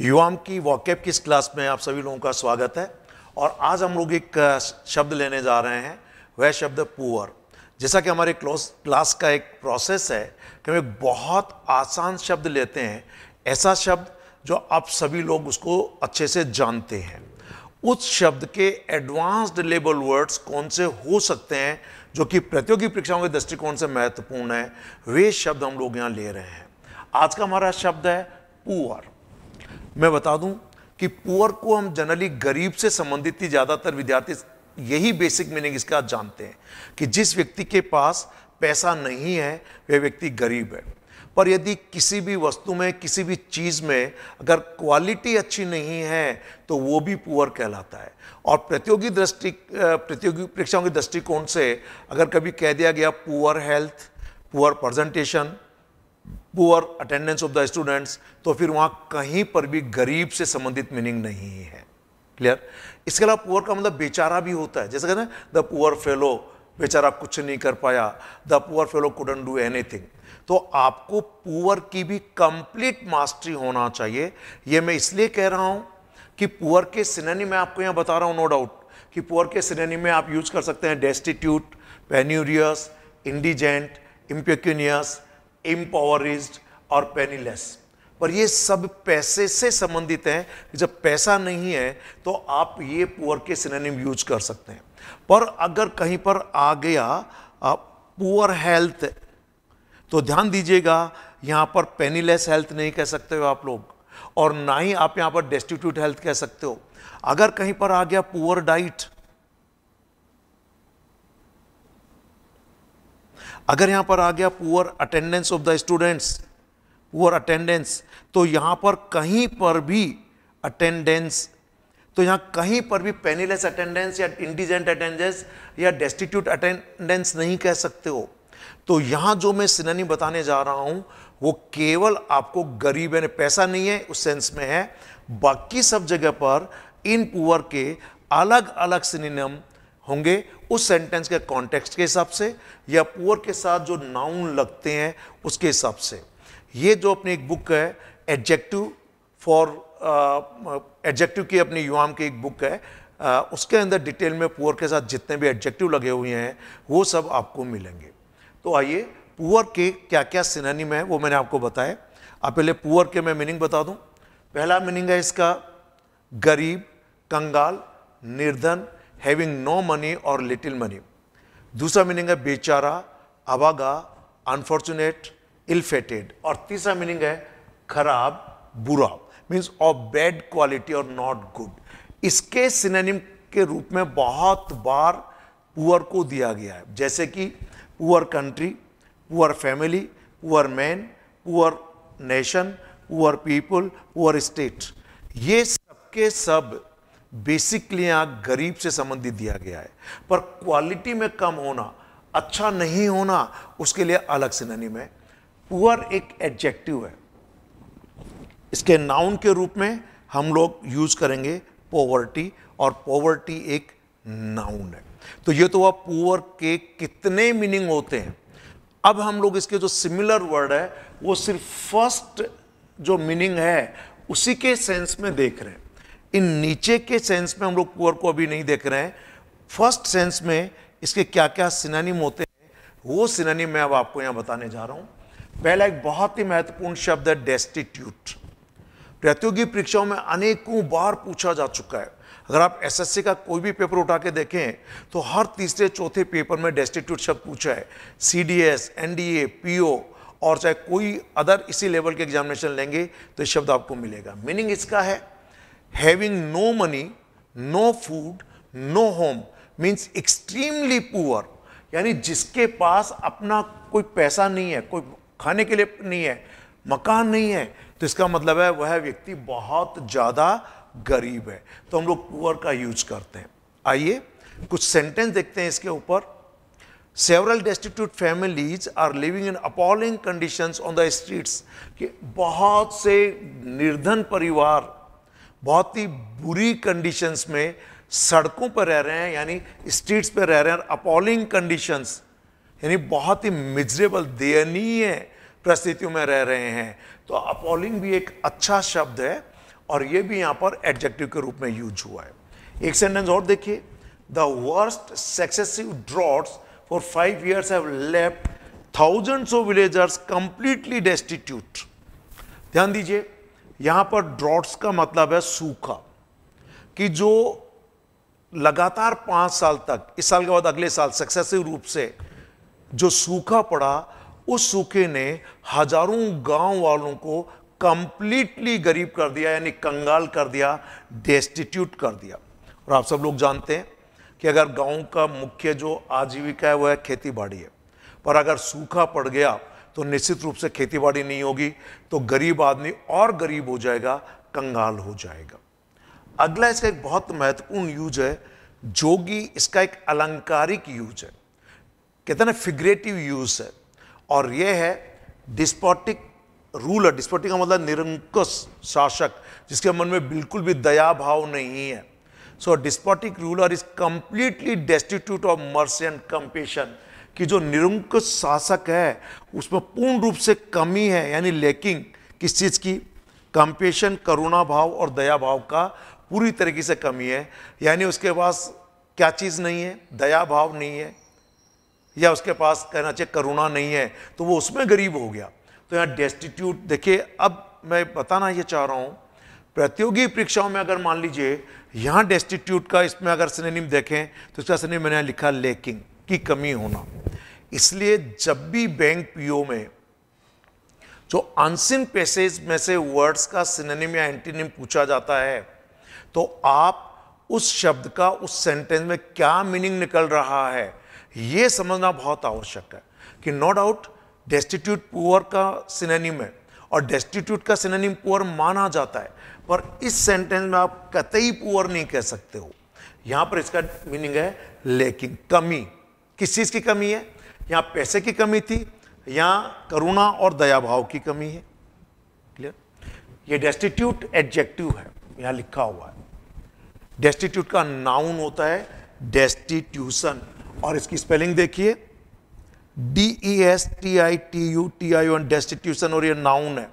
युवाम की वॉकअप की इस क्लास में आप सभी लोगों का स्वागत है और आज हम लोग एक शब्द लेने जा रहे हैं वह शब्द पुअर जैसा कि हमारे क्लोज क्लास का एक प्रोसेस है कि हम एक बहुत आसान शब्द लेते हैं ऐसा शब्द जो आप सभी लोग उसको अच्छे से जानते हैं उस शब्द के एडवांस्ड लेबल वर्ड्स कौन से हो सकते हैं जो कि प्रतियोगी परीक्षाओं के दृष्टिकोण से महत्वपूर्ण है वे शब्द हम लोग यहाँ ले रहे हैं आज का हमारा शब्द है पुअर मैं बता दूं कि पुअर को हम जनरली गरीब से संबंधित ही ज़्यादातर विद्यार्थी यही बेसिक मीनिंग इसका जानते हैं कि जिस व्यक्ति के पास पैसा नहीं है वह व्यक्ति गरीब है पर यदि किसी भी वस्तु में किसी भी चीज़ में अगर क्वालिटी अच्छी नहीं है तो वो भी पुअर कहलाता है और प्रतियोगी दृष्टि प्रतियोगी परीक्षाओं के दृष्टिकोण से अगर कभी कह दिया गया poor health poor presentation poor attendance of the students तो फिर वहाँ कहीं पर भी गरीब से संबंधित मीनिंग नहीं है क्लियर इसके अलावा पुअर का मतलब बेचारा भी होता है जैसे कहते हैं द पुअर फेलो बेचारा कुछ नहीं कर पाया the poor fellow couldn't do anything तो आपको पुअर की भी कंप्लीट मास्टरी होना चाहिए ये मैं इसलिए कह रहा हूं कि पुअर के सिनेनी में आपको यहाँ बता रहा हूँ नो डाउट कि पुअर के सिनेनी में आप यूज कर सकते हैं डेस्टिट्यूट पेन्यूरियस इंडिजेंट इम्पेक्यूनियस इम्पावरिज और पेनीलेस पर ये सब पैसे से संबंधित हैं जब पैसा नहीं है तो आप ये पुअर के सिनेनिम यूज कर सकते हैं पर अगर कहीं पर आ गया पुअर हेल्थ तो ध्यान दीजिएगा यहाँ पर पेनीलेस हेल्थ नहीं कह सकते हो आप लोग और ना ही आप यहाँ पर डेस्टिट्यूट हेल्थ कह सकते हो अगर कहीं पर आ गया पुअर डाइट अगर यहां पर आ गया poor attendance of the students poor attendance तो यहां पर कहीं पर भी अटेंडेंस तो यहां कहीं पर भी पेनीलेस अटेंडेंस या इंडिजेंट अटेंडेंस या डेस्टिट्यूट अटेंडेंस नहीं कह सकते हो तो यहाँ जो मैं सिननी बताने जा रहा हूँ वो केवल आपको गरीब यानी पैसा नहीं है उस सेंस में है बाकी सब जगह पर इन पुअर के अलग अलग सिनेम होंगे उस सेंटेंस के कॉन्टेक्स्ट के हिसाब से या पुअर के साथ जो नाउन लगते हैं उसके हिसाब से ये जो अपनी एक बुक है एडजेक्टिव फॉर एडजेक्टिव की अपनी युवाम की एक बुक है आ, उसके अंदर डिटेल में पुअर के साथ जितने भी एडजेक्टिव लगे हुए हैं वो सब आपको मिलेंगे तो आइए पुअर के क्या क्या सिनानिम है वो मैंने आपको बताया आप पहले पुअर के मैं मीनिंग बता दूं पहला मीनिंग है इसका गरीब कंगाल निर्धन हैविंग नो मनी और लिटिल मनी दूसरा मीनिंग है बेचारा अबागा अनफॉर्चुनेट इलफेटेड और तीसरा मीनिंग है खराब बुरा मीन्स ऑफ बैड क्वालिटी और नॉट गुड इसके सिनेनिम के रूप में बहुत बार पुअर को दिया गया है जैसे कि poor country, poor family, poor man, poor nation, poor people, poor state. ये सबके सब बेसिकली यहाँ गरीब से संबंधित दिया गया है पर क्वालिटी में कम होना अच्छा नहीं होना उसके लिए अलग से सिनोनिम है पुअर एक एडजेक्टिव है इसके नाउन के रूप में हम लोग यूज करेंगे पोवर्टी और पोवर्टी एक नाउन है तो ये तो आप पुअर के कितने मीनिंग होते हैं अब हम लोग इसके जो सिमिलर वर्ड है वो सिर्फ फर्स्ट जो मीनिंग है उसी के सेंस में देख रहे हैं इन नीचे के सेंस में हम लोग पुअर को अभी नहीं देख रहे हैं फर्स्ट सेंस में इसके क्या क्या सिनानिम होते हैं वो सिनानिम मैं अब आपको यहाँ बताने जा रहा हूँ पहला एक बहुत ही महत्वपूर्ण शब्द है डेस्टिट्यूट प्रतियोगी परीक्षाओं में अनेकों बार पूछा जा चुका है अगर आप एसएससी का कोई भी पेपर उठा के देखें तो हर तीसरे चौथे पेपर में डेस्टिट्यूट शब्द पूछा है C D S N D A P O और चाहे कोई अदर इसी लेवल के एग्जामिनेशन लेंगे तो शब्द आपको मिलेगा मीनिंग इसका है having no money no food no home means extremely poor यानी जिसके पास अपना कोई पैसा नहीं है कोई खाने के लिए नहीं है मकान नहीं है तो इसका मतलब है वह व्यक्ति बहुत ज़्यादा गरीब है तो हम लोग पुअर का यूज करते हैं आइए कुछ सेंटेंस देखते हैं इसके ऊपर several destitute families are living in appalling conditions on the streets कि बहुत से निर्धन परिवार बहुत ही बुरी कंडीशंस में सड़कों पर रह रहे हैं यानी स्ट्रीट्स पर रह रहे हैं अपॉलिंग कंडीशंस यानी बहुत ही मिजरेबल दयनीय परिस्थितियों में रह रहे हैं तो अपॉलिंग भी एक अच्छा शब्द है और ये भी यहां पर एडजेक्टिव के रूप में यूज हुआ है एक सेंटेंस और देखिए the worst successive droughts for five years have left thousands of villagers completely destitute ध्यान दीजिए यहां पर ड्रॉट्स का मतलब है सूखा कि जो लगातार पांच साल तक इस साल के बाद अगले साल सक्सेसिव रूप से जो सूखा पड़ा उस सूखे ने हजारों गांव वालों को कंप्लीटली गरीब कर दिया यानी कंगाल कर दिया डेस्टिट्यूट कर दिया और आप सब लोग जानते हैं कि अगर गांव का मुख्य जो आजीविका है वह है खेती बाड़ी है पर अगर सूखा पड़ गया तो निश्चित रूप से खेती बाड़ी नहीं होगी तो गरीब आदमी और गरीब हो जाएगा कंगाल हो जाएगा अगला इसका एक बहुत महत्वपूर्ण यूज है जोगी इसका एक अलंकारिक यूज है कहते हैं फिग्रेटिव यूज है और यह है डिस्पोटिक रूलर डिस्पोटिक का मतलब निरंकुश शासक जिसके मन में बिल्कुल भी दया भाव नहीं है so despotic ruler is completely destitute of mercy and compassion कि जो निरंकुश शासक है उसमें पूर्ण रूप से कमी है यानी लेकिंग किस चीज़ की कंपेशन करुणा भाव और दया भाव का पूरी तरीके से कमी है यानी उसके पास क्या चीज़ नहीं है दया भाव नहीं है या उसके पास कहना चाहिए करुणा नहीं है तो वो उसमें गरीब हो गया तो यहाँ डेस्टिट्यूट देखिए अब मैं बताना ये चाह रहा हूँ प्रतियोगी परीक्षाओं में अगर मान लीजिए यहाँ डेस्टिट्यूट का इसमें अगर सिनेम देखें तो इसका सिनेम मैंने लिखा लेकिन की कमी होना इसलिए जब भी बैंक पीओ में जो अनसिन पैसेज में से वर्ड्स का सिनेम या एंटीनिम पूछा जाता है तो आप उस शब्द का उस सेंटेंस में क्या मीनिंग निकल रहा है ये समझना बहुत आवश्यक है कि नो डाउट डेस्टिट्यूट पुअर का सिनेनिम है और डेस्टिट्यूट का सिनेनिम पुअर माना जाता है पर इस सेंटेंस में आप कतई पुअर नहीं कह सकते हो यहां पर इसका मीनिंग है लेकिन कमी किस चीज़ की कमी है यहाँ पैसे की कमी थी यहाँ करुणा और दया भाव की कमी है क्लियर ये डेस्टिट्यूट एडजेक्टिव है यहाँ लिखा हुआ है डेस्टिट्यूट का नाउन होता है डेस्टिट्यूशन और इसकी स्पेलिंग देखिए D E S T I T U T I N destitution और ये नाउन है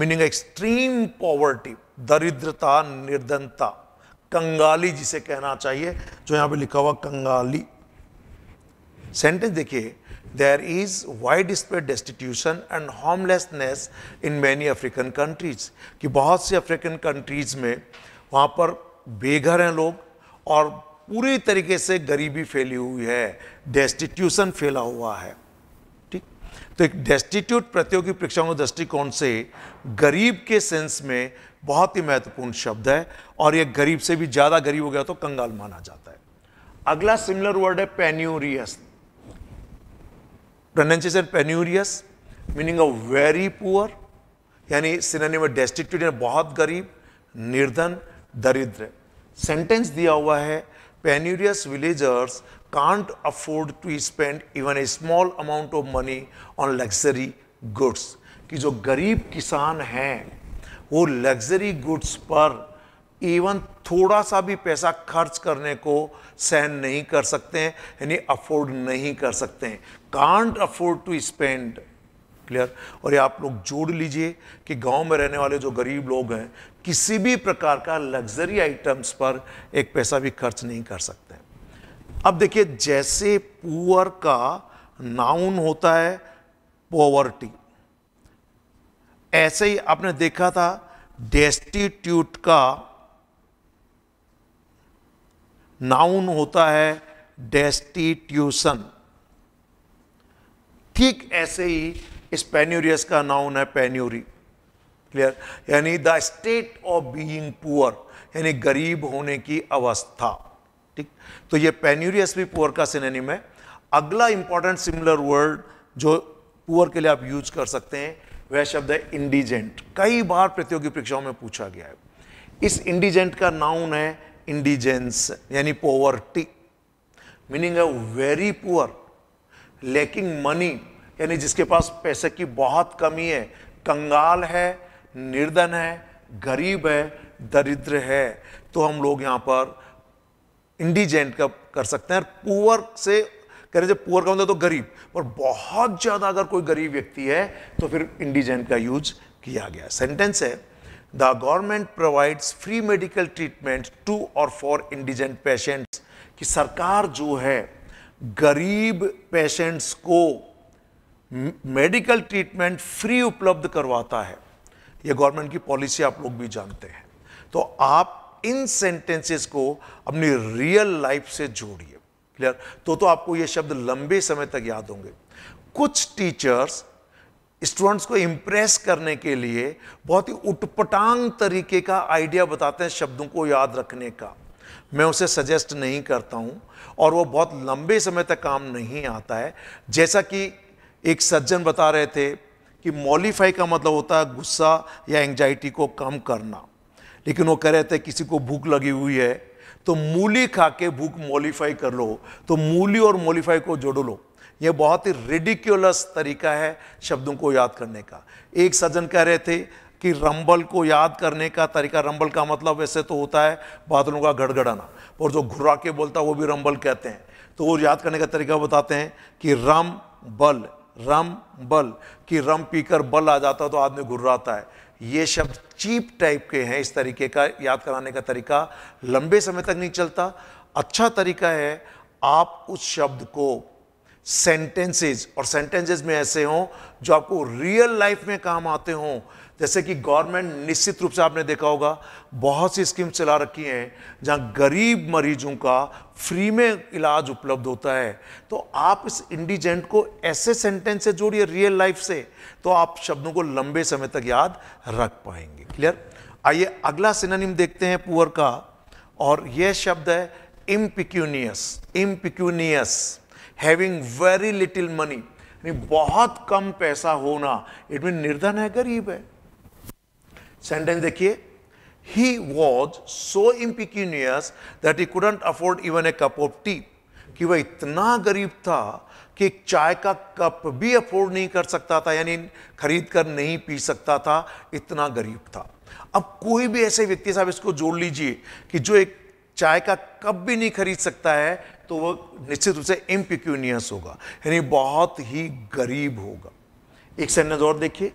मीनिंग एक्सट्रीम पॉवर्टी दरिद्रता निर्धनता कंगाली जिसे कहना चाहिए जो यहाँ पे लिखा हुआ कंगाली सेंटेंस देखिए is widespread destitution and homelessness in many African countries कि बहुत से अफ्रीकन कंट्रीज़ में वहां पर बेघर हैं लोग और पूरी तरीके से गरीबी फैली हुई है डेस्टिट्यूशन फैला हुआ है ठीक तो एक डेस्टिट्यूट प्रतियोगी परीक्षाओं दृष्टिकोण से गरीब के सेंस में बहुत ही महत्वपूर्ण शब्द है और यह गरीब से भी ज़्यादा गरीब हो गया तो कंगाल माना जाता है अगला सिमिलर वर्ड है penurious pronunciation penurious meaning a very poor यानी सिनानी में डेस्टिट्यूट बहुत गरीब निर्धन दरिद्र सेंटेंस दिया हुआ है penurious villagers can't afford to spend even a small amount of money on luxury goods. कि जो गरीब किसान हैं वो लग्जरी गुड्स पर इवन थोड़ा सा भी पैसा खर्च करने को सहन नहीं कर सकते हैं यानी अफोर्ड नहीं कर सकते हैं can't afford to spend clear और ये आप लोग जोड़ लीजिए कि गांव में रहने वाले जो गरीब लोग हैं किसी भी प्रकार का लग्जरी आइटम्स पर एक पैसा भी खर्च नहीं कर सकते अब देखिए जैसे पुअर का नाउन होता है पॉवर्टी ऐसे ही आपने देखा था डेस्टिट्यूट का नाउन होता है डेस्टिट्यूशन ठीक ऐसे ही इस पेन्यूरियस का नाउन है पेन्यूरी क्लियर यानी the state of being poor यानी गरीब होने की अवस्था ठीक तो ये पेन्यूरियस भी पुअर का सिनेनिम है अगला इंपॉर्टेंट सिमिलर वर्ड जो पुअर के लिए आप यूज कर सकते हैं वह शब्द है इंडिजेंट कई बार प्रतियोगी परीक्षाओं में पूछा गया है इस इंडिजेंट का नाउन है इंडिजेंस यानी पोवर्टी मीनिंग है वेरी पुअर लैकिंग मनी यानी जिसके पास पैसे की बहुत कमी है कंगाल है निर्धन है गरीब है दरिद्र है तो हम लोग यहाँ पर इंडिजेंट का कर सकते हैं पुअर से कह रहे जब पुअर का मतलब तो गरीब और बहुत ज़्यादा अगर कोई गरीब व्यक्ति है तो फिर इंडिजेंट का यूज किया गया सेंटेंस है the government provides free medical treatment to और फॉर इंडिजेंट पेशेंट्स कि सरकार जो है गरीब पेशेंट्स को मेडिकल ट्रीटमेंट फ्री उपलब्ध करवाता है ये गवर्नमेंट की पॉलिसी आप लोग भी जानते हैं तो आप इन सेंटेंसेस को अपनी रियल लाइफ से जोड़िए क्लियर तो तो आपको ये शब्द लंबे समय तक याद होंगे कुछ टीचर्स स्टूडेंट्स को इम्प्रेस करने के लिए बहुत ही उटपटांग तरीके का आइडिया बताते हैं शब्दों को याद रखने का मैं उसे सजेस्ट नहीं करता हूं और वो बहुत लंबे समय तक काम नहीं आता है जैसा कि एक सज्जन बता रहे थे कि मॉलीफाई का मतलब होता है गुस्सा या एंगजाइटी को कम करना लेकिन वो कह रहे थे किसी को भूख लगी हुई है तो मूली खा के भूख मॉलीफाई कर लो तो मूली और मॉलीफाई को जोड़ लो ये बहुत ही रेडिक्यूलस तरीका है शब्दों को याद करने का एक सज्जन कह रहे थे कि रंबल को याद करने का तरीका रंबल का मतलब वैसे तो होता है बादलों का गड़गड़ाना और जो घुरा के बोलता है वो भी रंबल कहते हैं तो वो याद करने का तरीका बताते हैं कि रम बल रम बल कि रम पीकर बल आ जाता तो आदमी घुर्राता है ये शब्द चीप टाइप के हैं इस तरीके का याद कराने का तरीका लंबे समय तक नहीं चलता अच्छा तरीका है आप उस शब्द को सेंटेंसेज और सेंटेंसेज में ऐसे हों जो आपको रियल लाइफ में काम आते हों जैसे कि गवर्नमेंट निश्चित रूप से आपने देखा होगा बहुत सी स्कीम चला रखी हैं जहां गरीब मरीजों का फ्री में इलाज उपलब्ध होता है तो आप इस इंडिजेंट को ऐसे सेंटेंस से जोड़िए रियल लाइफ से तो आप शब्दों को लंबे समय तक याद रख पाएंगे क्लियर आइए अगला सिनोनिम देखते हैं पुअर का और यह शब्द है impecunious impecunious having very little money बहुत कम पैसा होना इट मीन निर्धन है गरीब है सेंटेंस देखिए he was so impecunious that he couldn't afford even a cup of tea कि वह इतना गरीब था कि चाय का कप भी अफोर्ड नहीं कर सकता था यानी खरीद कर नहीं पी सकता था इतना गरीब था अब कोई भी ऐसे व्यक्ति साहब इसको जोड़ लीजिए कि जो एक चाय का कप भी नहीं खरीद सकता है तो वह निश्चित रूप से इम्पिक्यूनियस होगा यानी बहुत ही गरीब होगा एक सेंटेंस और देखिए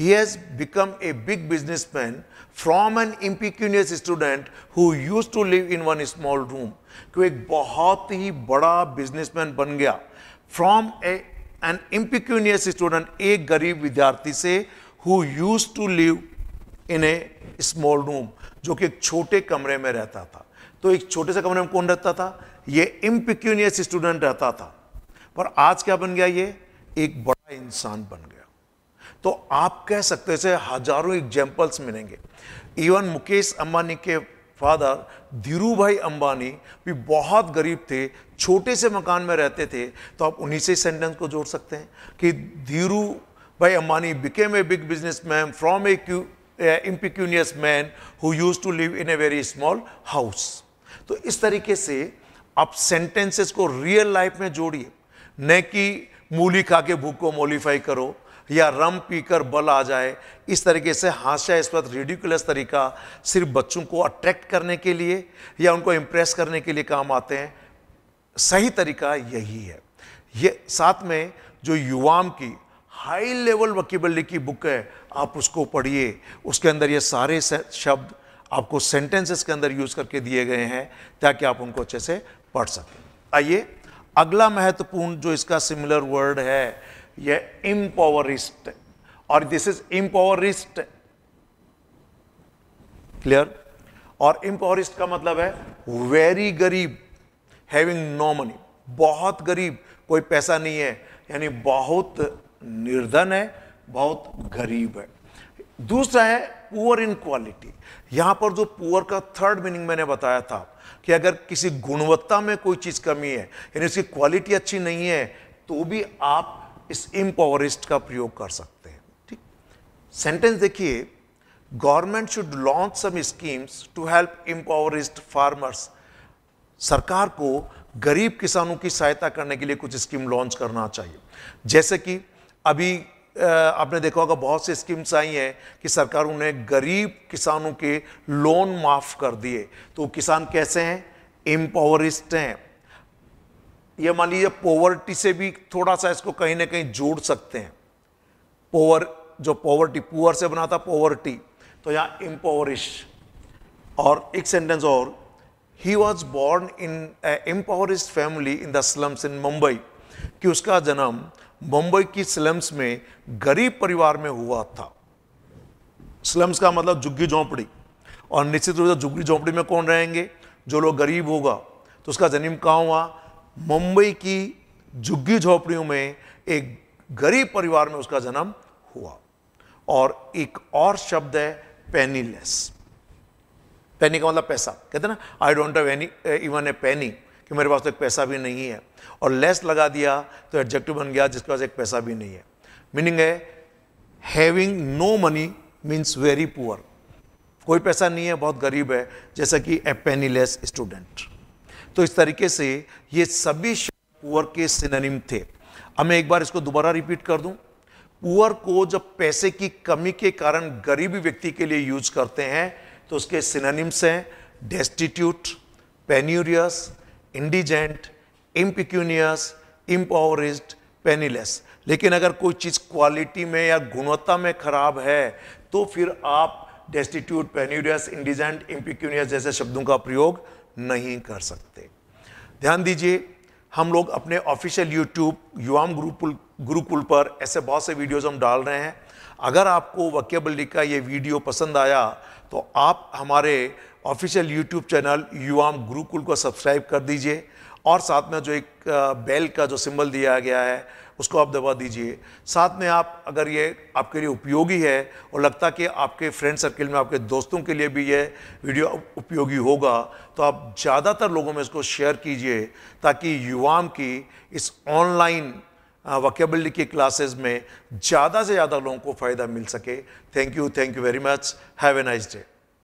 he has become a big businessman from an impecunious student who used to live in one small room कि एक बहुत ही बड़ा बिजनेसमैन बन गया फ्रॉम एन इम्पिक्यूनियस स्टूडेंट एक गरीब विद्यार्थी से who use to live in a small room जो कि एक छोटे कमरे में रहता था तो एक छोटे से कमरे में कौन रहता था ये इम्पिक्यूनियस स्टूडेंट रहता था पर आज क्या बन गया ये एक बड़ा इंसान बन गया तो आप कह सकते से हजारों एग्जाम्पल्स मिलेंगे इवन मुकेश अंबानी के फादर धीरू भाई अंबानी भी बहुत गरीब थे छोटे से मकान में रहते थे तो आप उन्हीं से सेंटेंस को जोड़ सकते हैं कि Dhiru Bhai Ambani became a big business man from a क्यू impecunious man who use to live in a very small house तो इस तरीके से आप सेंटेंसेस को रियल लाइफ में जोड़िए न कि मूली खा के भूख को मोलीफाई करो या रम पीकर बल आ जाए इस तरीके से हास्यास्पद रेडिकुलस तरीका सिर्फ बच्चों को अट्रैक्ट करने के लिए या उनको इम्प्रेस करने के लिए काम आते हैं सही तरीका यही है ये साथ में जो युवाम की हाई लेवल वकीबल्ली की बुक है आप उसको पढ़िए उसके अंदर ये सारे शब्द आपको सेंटेंसेस के अंदर यूज़ करके दिए गए हैं ताकि आप उनको अच्छे से पढ़ सकें आइए अगला महत्वपूर्ण जो इसका सिमिलर वर्ड है ये इम्पोवरिस्ट और दिस इज इम्पोवरिस्ट क्लियर और इम्पोवरिस्ट का मतलब है वेरी गरीब हैविंग नो मनी बहुत गरीब कोई पैसा नहीं है यानी बहुत निर्धन है बहुत गरीब है दूसरा है पुअर इन क्वालिटी यहां पर जो पुअर का थर्ड मीनिंग मैंने बताया था कि अगर किसी गुणवत्ता में कोई चीज़ कमी है यानी उसकी क्वालिटी अच्छी नहीं है तो भी आप इस इम्पॉवरिस्ट का प्रयोग कर सकते हैं ठीक सेंटेंस देखिए government should launch some schemes to help impoverished farmers सरकार को गरीब किसानों की सहायता करने के लिए कुछ स्कीम लॉन्च करना चाहिए जैसे कि अभी आपने देखा होगा बहुत सी स्कीम्स आई हैं कि सरकार उन्हें गरीब किसानों के लोन माफ़ कर दिए तो किसान कैसे हैं इम्पावरिस्ट हैं ये मान लीजिए पॉवर्टी से भी थोड़ा सा इसको कहीं ना कहीं जोड़ सकते हैं पोवर जो पॉवर्टी पुअर से बना था पॉवर्टी तो यहाँ इम्पोवरिश और एक सेंटेंस और he was born in impoverished family in the slums in Mumbai कि उसका जन्म मुंबई की स्लम्स में गरीब परिवार में हुआ था स्लम्स का मतलब झुग्गी झोंपड़ी और निश्चित रूप से झुग्गी झोंपड़ी में कौन रहेंगे जो लोग गरीब होगा तो उसका जन्म कहाँ हुआ मुंबई की झुग्गी झोपड़ियों में एक गरीब परिवार में उसका जन्म हुआ और एक और शब्द है पेनीलेस पेनी का मतलब पैसा कहते ना I don't have any even a penny कि मेरे पास तो एक पैसा भी नहीं है और लेस लगा दिया तो एडजेक्टिव बन गया जिसके पास एक पैसा भी नहीं है मीनिंग है having no money means very poor कोई पैसा नहीं है बहुत गरीब है जैसा कि ए पेनीलेस स्टूडेंट तो इस तरीके से ये सभी पुअर के सिनेम थे अब मैं एक बार इसको दोबारा रिपीट कर दूं पुअर को जब पैसे की कमी के कारण गरीब व्यक्ति के लिए यूज करते हैं तो उसके सिनेम्स हैं destitute penurious indigent impecunious impoverished penniless लेकिन अगर कोई चीज़ क्वालिटी में या गुणवत्ता में खराब है तो फिर आप डेस्टिट्यूट पेन्यूरियस इंडिजेंट इम्पिक्यूनियस जैसे शब्दों का प्रयोग नहीं कर सकते ध्यान दीजिए हम लोग अपने ऑफिशियल यूट्यूब युवाम गुरुकुल गुरुकुल पर ऐसे बहुत से वीडियोस हम डाल रहे हैं अगर आपको वकेबलिटी का ये वीडियो पसंद आया तो आप हमारे official YouTube channel Yuvam Gurukul को सब्सक्राइब कर दीजिए और साथ में जो एक बेल का जो सिंबल दिया गया है उसको आप दबा दीजिए साथ में आप अगर ये आपके लिए उपयोगी है और लगता कि आपके फ्रेंड सर्किल में आपके दोस्तों के लिए भी ये वीडियो उपयोगी होगा तो आप ज़्यादातर लोगों में इसको शेयर कीजिए ताकि युवाओं की इस ऑनलाइन वकेबलिटी की क्लासेस में ज़्यादा से ज़्यादा लोगों को फ़ायदा मिल सके thank you thank you very much have a nice day